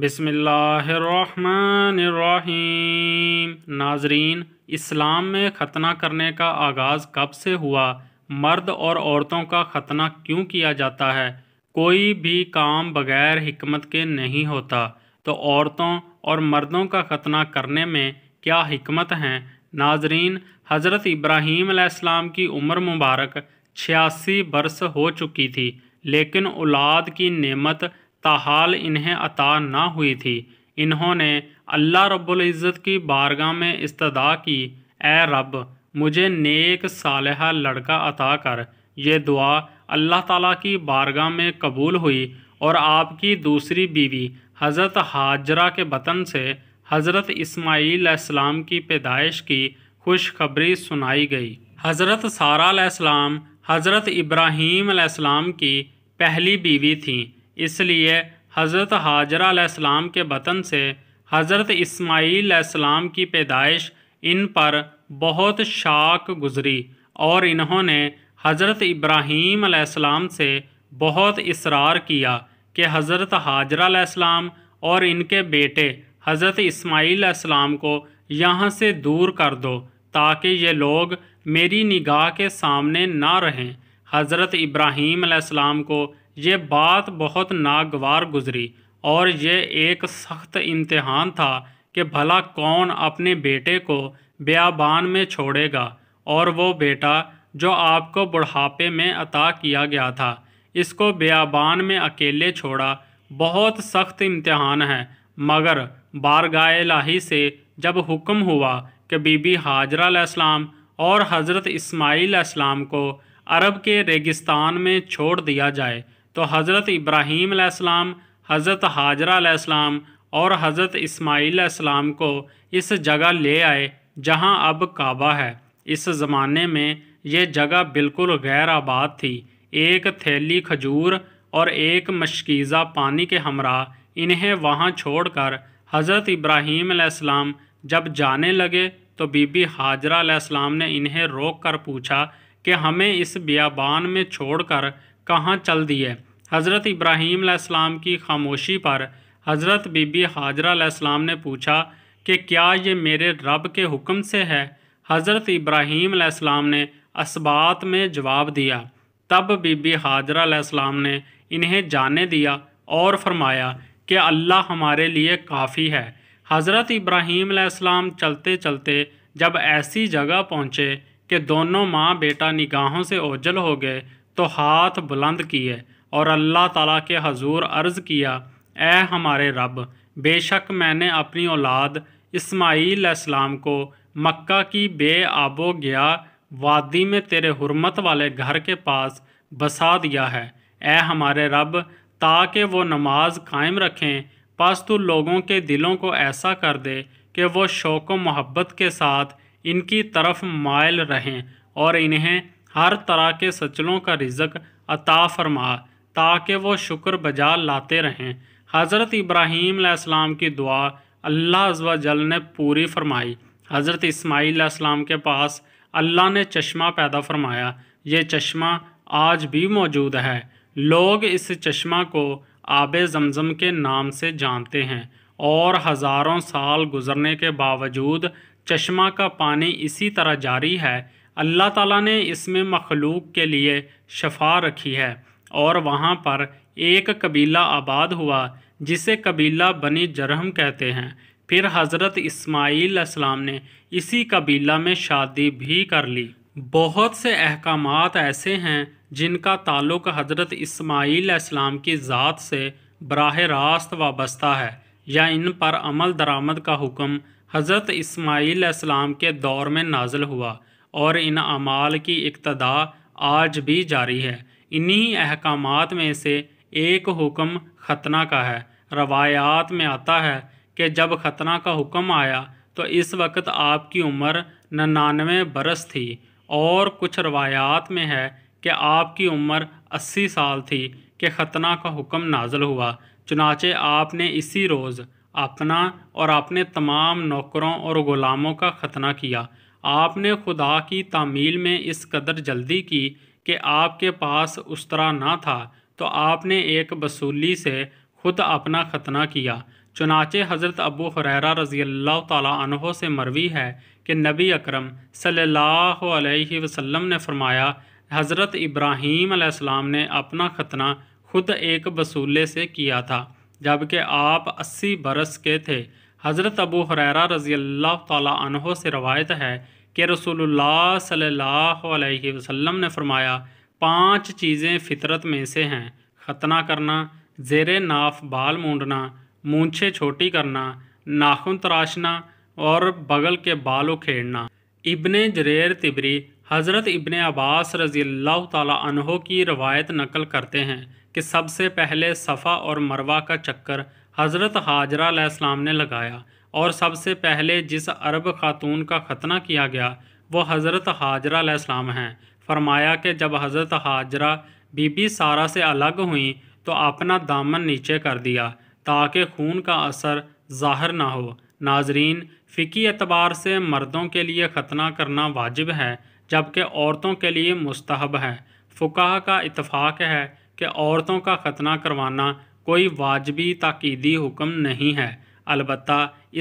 बिसमीम नाजरीन इस्लाम में ख़तना करने का आगाज़ कब से हुआ मर्द और औरतों का ख़तना क्यों किया जाता है कोई भी काम बग़ैर हमत के नहीं होता तो औरतों और मर्दों का ख़तना करने में क्या हमत हैं नाजरीन हज़रत इब्राहीम अलैहिस्सलाम की उम्र मुबारक छियासी बरस हो चुकी थी लेकिन औलाद की नेमत ताहाल इन्हें अता ना हुई थी इन्होंने अल्लाह इज़्ज़त की बारगाह में इस्तदा की ए रब मुझे नेक साल लड़का अता कर ये दुआ अल्लाह ताला की बारगाह में कबूल हुई और आपकी दूसरी बीवी हज़रत हाजरा के वतन से हज़रत इस्माईलम की पैदाइश की खुशखबरी सुनाई गई हज़रत सारा साराम हज़रत इब्राहीम की पहली बीवी थीं इसलिए हज़रत हाजरा आसलाम के वतन से हज़रत इस्माईल की पैदाइश इन पर बहुत शाक गुज़री और इन्होंने हज़रत इब्राहीम से बहुत इसरार किया कि हज़रत हाजरा आसलाम और इनके बेटे हज़रत इस्माईल को यहाँ से दूर कर दो ताकि ये लोग मेरी निगाह के सामने ना रहें हज़रत इब्राहीम को ये बात बहुत नागवार गुजरी और ये एक सख्त इम्तहान था कि भला कौन अपने बेटे को ब्याबान में छोड़ेगा और वो बेटा जो आपको बुढ़ापे में अता किया गया था इसको ब्याबान में अकेले छोड़ा बहुत सख्त इम्तहान है मगर बारगाह लाही से जब हुक्म हुआ कि बीबी हाजरा और हज़रत इस्माईल इस्लाम को अरब के रेगिस्तान में छोड़ दिया जाए तो हज़रत इब्राहीम आसमाम हज़रत हाजरा आसमाम और हज़रत इस्माइल आसमाम को इस जगह ले आए जहां अब काबा है इस ज़माने में यह जगह बिल्कुल गैर आबाद थी एक थैली खजूर और एक मशकीज़ा पानी के हमरा इन्हें वहाँ छोड़कर हज़रत इब्राहीम आसमाम जब जाने लगे तो बीबी हाजरा ने इन्हें रोक कर पूछा कि हमें इस बियाबान में छोड़कर कहाँ चल दिए हज़रत इब्राहीम सलाम की खामोशी पर हज़रत बीबी हाजरा सलाम ने पूछा कि क्या ये मेरे रब के हुक्म से है हज़रत इब्राहीम सलाम ने इस्बात में जवाब दिया तब बीबी हाजरा सलाम ने इन्हें जाने दिया और फरमाया कि अल्लाह हमारे लिए काफ़ी है हज़रत इब्राहीम सलाम चलते चलते जब ऐसी जगह पहुँचे कि दोनों माँ बेटा निगाहों से ओझल हो गए तो हाथ बुलंद किए और अल्लाह ताला के हजूर अर्ज़ किया ए हमारे रब बेशक मैंने अपनी औलाद इस्माईल इस्लाम को मक्का की बे आबो गया वादी में तेरे हरमत वाले घर के पास बसा दिया है ए हमारे रब ताकि वो नमाज कायम रखें पास तू लोगों के दिलों को ऐसा कर दे कि वो शौक़ व मोहब्बत के साथ इनकी तरफ मायल रहें और इन्हें हर तरह के सचलों का रिजक अता फरमा ताकि वो शुक्र बजा लाते रहें हज़रत इब्राहीम आसमाम की दुआ अल्लाह अजवाजल ने पूरी फरमाई हज़रत इस्माईल आसमाम के पास अल्लाह ने चश्मा पैदा फरमाया ये चश्मा आज भी मौजूद है लोग इस चश्मा को आब जमज़म के नाम से जानते हैं और हज़ारों साल गुजरने के बावजूद चश्मा का पानी इसी तरह जारी है अल्लाह ताला ने इसमें मखलूक के लिए शफा रखी है और वहाँ पर एक कबीला आबाद हुआ जिसे कबीला बनी जरहम कहते हैं फिर हज़रत इस्माईल इस्लाम ने इसी कबीला में शादी भी कर ली बहुत से अहकाम ऐसे हैं जिनका ताल्लुक हज़रत इस्माईल इस्लाम की ज़ात से बरह रास्त वाबस्ता है या इन पर अमल दरामद का हुक्म हज़रत इस्माईल इस्लाम के दौर में नाजल हुआ और इन अमाल की इक्तदा आज भी जारी है इन्हीं अहकाम में से एक हुक्म खतना का है रवायात में आता है कि जब खतना का हुक्म आया तो इस वक्त आपकी उम्र नन्ानवे बरस थी और कुछ रवायात में है कि आपकी उम्र अस्सी साल थी कि खतना का हुक्म नाजल हुआ चुनाचे आपने इसी रोज़ अपना और अपने तमाम नौकरों और ग़ुलामों का खतना किया आपने खुदा की तामील में इस कदर जल्दी की कि आपके पास उस तरह ना था तो आपने एक वसूली से खुद अपना खतना किया चुनाचे हज़रत अबू हुररा रज़ी अल्लाह तहों से मरवी है कि नबी अकरम सल्लल्लाहु अलैहि वसल्लम ने फरमाया हज़रत इब्राहीम अलैहिस्सलाम ने अपना खतना खुद एक वसूले से किया था जबकि आप अस्सी बरस के थे हज़रत अबू हुररा रज़ी अल्लाह तहों से रवायत है कि रसोल्ला वसम अलैहि वसल्लम ने फरमाया पांच चीज़ें फितरत में से हैं खतना करना जेर नाफ बाल मूंडना मूछे छोटी करना नाखून तराशना और बगल के बाल उखेड़ना इब्ने जरेर तिबरी हज़रत इब्ने अब्बास रज़ी अल्लाह तहों की रवायत नकल करते हैं कि सबसे पहले सफ़ा और मरवा का चक्कर हज़रत हाजरा ने लगाया और सबसे पहले जिस अरब खातून का ख़तना किया गया वो हज़रत हाजरा इस्लाम हैं फरमाया कि जब हज़रत हाजरा बीबी सारा से अलग हुई तो अपना दामन नीचे कर दिया ताकि खून का असर ज़ाहिर ना हो नाजरीन फ़िकी एतबार से मर्दों के लिए ख़तना करना वाजिब है जबकि औरतों के लिए मुस्तहब है फ़ुकाह का इतफ़ाक़ है कि औरतों का ख़तना करवाना कोई वाजबी ताकीदी हुक्म नहीं है अलबत्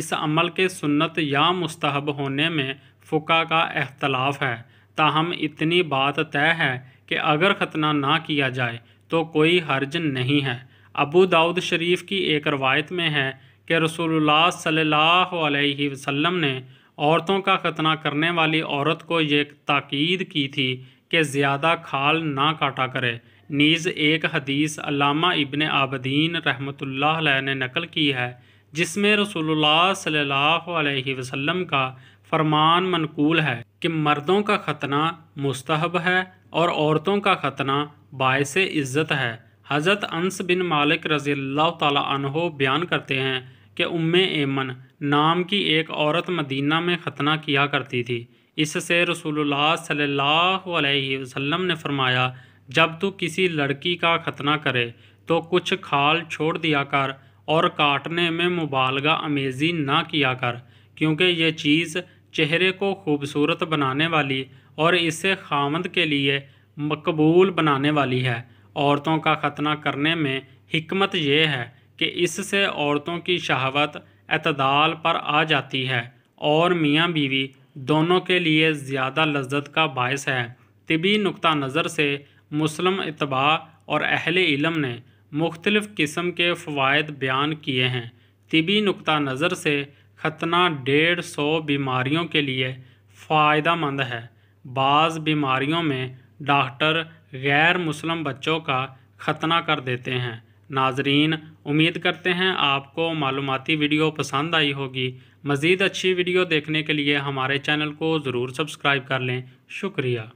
इस अमल के सुन्नत या मुस्तहब होने में फ़ुका का अख्तलाफ है ताहम इतनी बात तय है कि अगर खतना ना किया जाए तो कोई हर्ज नहीं है अबू दाऊद शरीफ की एक रवायत में है कि रसूलुल्लाह सल्लल्लाहु अलैहि वसल्लम ने औरतों का खतना करने वाली औरत को ये ताकीद की थी कि ज़्यादा खाल ना काटा करे नीज़ एक हदीस अलामा इबन आबदीन रहमतुल्लाह ने नकल की है जिसमें रसूलुल्लाह सल्लल्लाहु अलैहि वसल्लम का फरमान मनकूल है कि मर्दों का खतना मुस्तहब है और औरतों का खतना बायस इज़्ज़त है हज़रत अनस बिन मालिक रज़ी तहो बयान करते हैं कि उम एमन नाम की एक औरत मदीना में खतना किया करती थी इससे रसूलुल्लाह सल्लल्लाहु अलैहि वसल्लम ने फरमाया जब तू किसी लड़की का खतना करे तो कुछ खाल छोड़ दिया कर और काटने में मुबालगा अमेजी ना किया कर क्योंकि ये चीज़ चेहरे को खूबसूरत बनाने वाली और इसे खामद के लिए मकबूल बनाने वाली है औरतों का ख़तना करने में हमत यह है कि इससे औरतों की शहावत अतदाल पर आ जाती है और मियाँ बीवी दोनों के लिए ज़्यादा लज्जत का बायस है तबी नुक़ नज़र से मुस्लिम इतबा और अहल इलम ने मुख्तलफ़ किस्म के फ़वाद बयान किए हैं तबी नुक़ नज़र से खतना डेढ़ सौ बीमारियों के लिए फ़ायदा मंद है बाज़ बीमारियों में डॉक्टर गैर मुस्लिम बच्चों का खतना कर देते हैं नाजरीन उम्मीद करते हैं आपको मालूमती वीडियो पसंद आई होगी मज़ीद अच्छी वीडियो देखने के लिए हमारे चैनल को ज़रूर सब्सक्राइब कर लें शुक्रिया